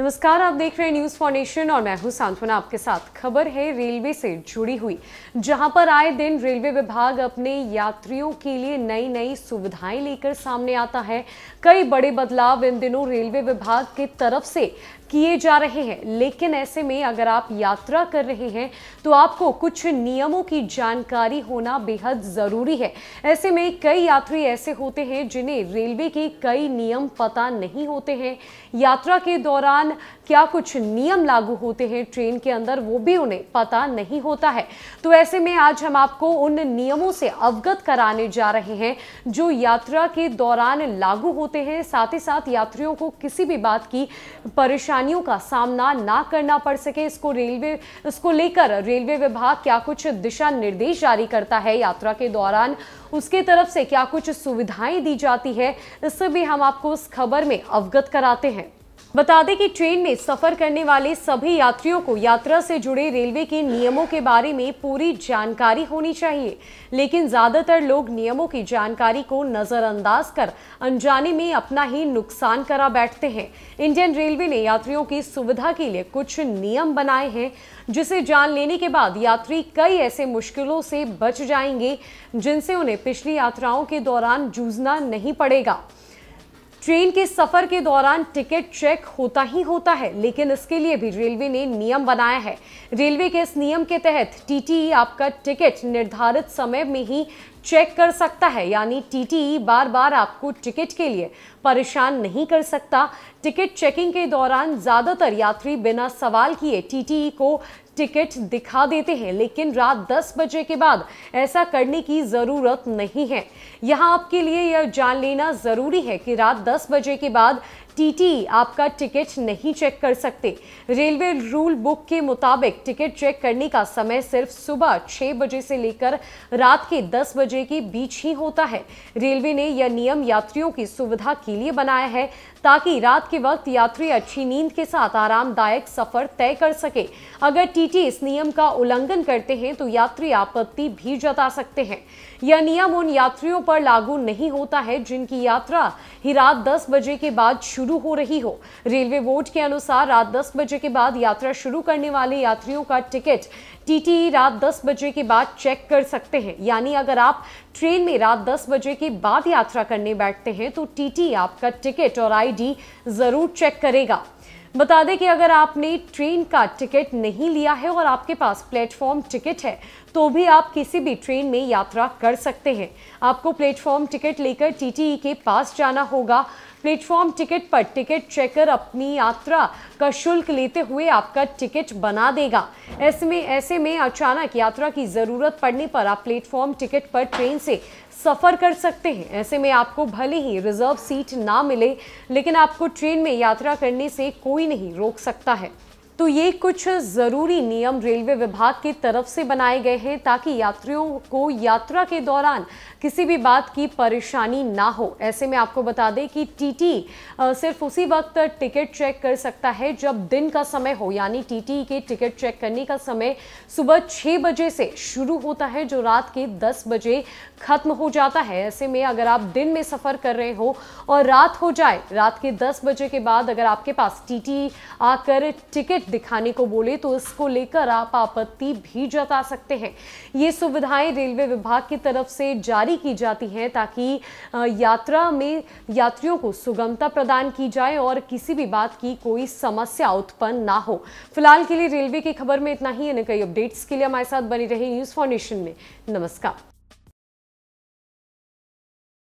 नमस्कार आप देख रहे हैं न्यूज फाउंडेशन और मैं हूं सांत्वना आपके साथ खबर है रेलवे से जुड़ी हुई जहां पर आए दिन रेलवे विभाग अपने यात्रियों के लिए नई नई सुविधाएं लेकर सामने आता है कई बड़े बदलाव इन दिनों रेलवे विभाग की तरफ से किए जा रहे हैं लेकिन ऐसे में अगर आप यात्रा कर रहे हैं तो आपको कुछ नियमों की जानकारी होना बेहद ज़रूरी है ऐसे में कई यात्री ऐसे होते हैं जिन्हें रेलवे के कई नियम पता नहीं होते हैं यात्रा के दौरान क्या कुछ नियम लागू होते हैं ट्रेन के अंदर वो भी उन्हें पता नहीं होता है तो ऐसे में आज हम आपको उन नियमों से अवगत कराने जा रहे हैं जो यात्रा के दौरान लागू होते हैं साथ ही साथ यात्रियों को किसी भी बात की परेशानी परेशानियों का सामना ना करना पड़ सके इसको रेलवे इसको लेकर रेलवे विभाग क्या कुछ दिशा निर्देश जारी करता है यात्रा के दौरान उसके तरफ से क्या कुछ सुविधाएं दी जाती है इससे भी हम आपको उस खबर में अवगत कराते हैं बता दें कि ट्रेन में सफर करने वाले सभी यात्रियों को यात्रा से जुड़े रेलवे के नियमों के बारे में पूरी जानकारी होनी चाहिए लेकिन ज्यादातर लोग नियमों की जानकारी को नजरअंदाज कर अनजाने में अपना ही नुकसान करा बैठते हैं इंडियन रेलवे ने यात्रियों की सुविधा के लिए कुछ नियम बनाए हैं जिसे जान लेने के बाद यात्री कई ऐसे मुश्किलों से बच जाएंगे जिनसे उन्हें पिछली यात्राओं के दौरान जूझना नहीं पड़ेगा ट्रेन के सफर के दौरान टिकट चेक होता ही होता है लेकिन इसके लिए भी रेलवे ने नियम बनाया है रेलवे के इस नियम के तहत टीटीई आपका टिकट निर्धारित समय में ही चेक कर सकता है यानी टीटीई बार बार आपको टिकट के लिए परेशान नहीं कर सकता टिकट चेकिंग के दौरान ज़्यादातर यात्री बिना सवाल किए टीटीई को टिकट दिखा देते हैं लेकिन रात 10 बजे के बाद ऐसा करने की ज़रूरत नहीं है यहाँ आपके लिए यह जान लेना ज़रूरी है कि रात 10 बजे के बाद टीटी आपका टिकट नहीं चेक कर सकते रेलवे रूल बुक के मुताबिक टिकट चेक करने का समय सिर्फ सुबह छह बजे से लेकर रात के दस बजे के बीच ही होता है रेलवे ने यह नियम यात्रियों की सुविधा के लिए बनाया है ताकि रात के वक्त यात्री अच्छी नींद के साथ आरामदायक सफर तय कर सके अगर टीटी इस नियम का उल्लंघन करते हैं तो यात्री आपत्ति भी जता सकते हैं यह नियम उन यात्रियों पर लागू नहीं होता है जिनकी यात्रा ही रात दस बजे के बाद शुरू शुरू हो रही हो रेलवे बोर्ड के अनुसार रात 10 बजे के बाद यात्रा शुरू करने वाले यात्रियों का टिकट टीटी रात 10 बजे के बाद चेक कर सकते हैं यानी अगर आप ट्रेन में रात 10 बजे के बाद यात्रा करने बैठते हैं तो टीटी आपका टिकट और आईडी जरूर चेक करेगा बता दें कि अगर आपने ट्रेन का टिकट नहीं लिया है और आपके पास प्लेटफॉर्म टिकट है तो भी आप किसी भी ट्रेन में यात्रा कर सकते हैं आपको प्लेटफॉर्म टिकट लेकर टीटीई e के पास जाना होगा प्लेटफॉर्म टिकट पर टिकट चेकर अपनी यात्रा का शुल्क लेते हुए आपका टिकट बना देगा ऐसे में ऐसे में अचानक यात्रा की ज़रूरत पड़ने पर आप प्लेटफॉर्म टिकट पर ट्रेन से सफ़र कर सकते हैं ऐसे में आपको भले ही रिजर्व सीट ना मिले लेकिन आपको ट्रेन में यात्रा करने से कोई नहीं रोक सकता है तो ये कुछ ज़रूरी नियम रेलवे विभाग की तरफ से बनाए गए हैं ताकि यात्रियों को यात्रा के दौरान किसी भी बात की परेशानी ना हो ऐसे में आपको बता दें कि टीटी सिर्फ उसी वक्त टिकट चेक कर सकता है जब दिन का समय हो यानी टीटी के टिकट चेक करने का समय सुबह छः बजे से शुरू होता है जो रात के दस बजे ख़त्म हो जाता है ऐसे में अगर आप दिन में सफ़र कर रहे हो और रात हो जाए रात के दस बजे के बाद अगर आपके पास टीटी आकर टिकट दिखाने को बोले तो इसको लेकर आप आपत्ति भी जता सकते हैं ये सुविधाएं रेलवे विभाग की तरफ से जारी की जाती हैं ताकि यात्रा में यात्रियों को सुगमता प्रदान की जाए और किसी भी बात की कोई समस्या उत्पन्न ना हो फिलहाल के लिए रेलवे की खबर में इतना ही कई अपडेट्स के लिए हमारे साथ बनी रहे न्यूज़ फाउंडेशन में नमस्कार